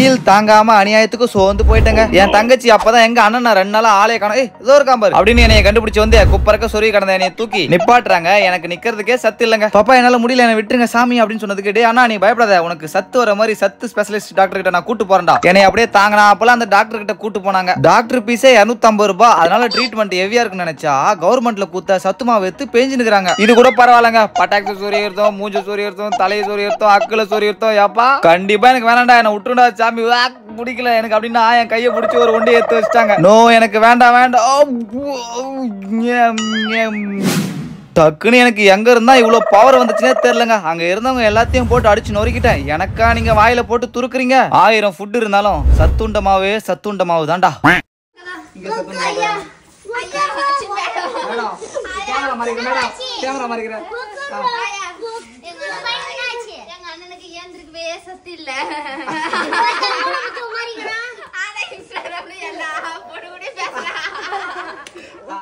வெயில் தாங்காம அநியாயத்துக்கு சோர்ந்து போயிட்டேங்க என் தங்கச்சி அப்பதான் எங்க அண்ணன் ரெண்டு நாள் ஆளே கணக்கு ஏதோ ஒரு பாரு அப்படின்னு என்னைய கண்டுபிடிச்சு வந்து குப்பரக்க சொருகி கடந்த என்னைய தூக்கி நிப்பாட்டுறாங்க எனக்கு நிக்கிறதுக்கே சத்து இல்லைங்க பாப்பா என்னால முடியல என்ன விட்டுருங்க சாமி அப்படின்னு சொன்னதுக்கு டே அண்ணா நீ பயப்படாத உனக்கு சத்து வர மாதிரி சத்து ஸ்பெஷலிஸ்ட் டாக்டர் கிட்ட நான் கூட்டு போறேன்டா என்னை அப்படியே தாங்கினா அப்பலாம் அந்த டாக்டர் கிட்ட கூட்டு போனாங்க டாக்டர் பீஸே இருநூத்தம்பது ரூபாய் அதனால ட்ரீட்மெண்ட் ஹெவியா இருக்குன்னு நினைச்சா கவர்மெண்ட்ல கூத்த சத்துமா பேஞ்சு நிக்கிறாங்க இது கூட பரவாயில்லங்க பட்டாக்கு சூரிய மூஞ்ச சூரிய இருந்தோம் தலையை சூரிய இருந்தோம் அக்கில கண்டிப்பா எனக்கு வேணாண்டா என்ன விட்டுடா சாமி வேக் முடிக்கல எனக்கு அப்படின்னா என் கையை பிடிச்சி ஒரு ஒண்டி எடுத்து வச்சிட்டாங்க நோ எனக்கு வேண்டாம் வேண்டாம் டக்குன்னு எனக்கு எங்க இருந்தா இவ்வளோ பவர் வந்துச்சுன்னே தெரிலங்க அங்க இருந்தவங்க எல்லாத்தையும் போட்டு அடிச்சு நொறுக்கிட்டேன் எனக்கா நீங்க வாயில போட்டு துருக்குறீங்க ஆயிரம் ஃபுட் இருந்தாலும் சத்துண்ட மாவே சத்துண்ட மாவு தான்டா கேமரா மாறிக்கிறேன் கேமரா மாறிக்கிறேன் cabeça, filha.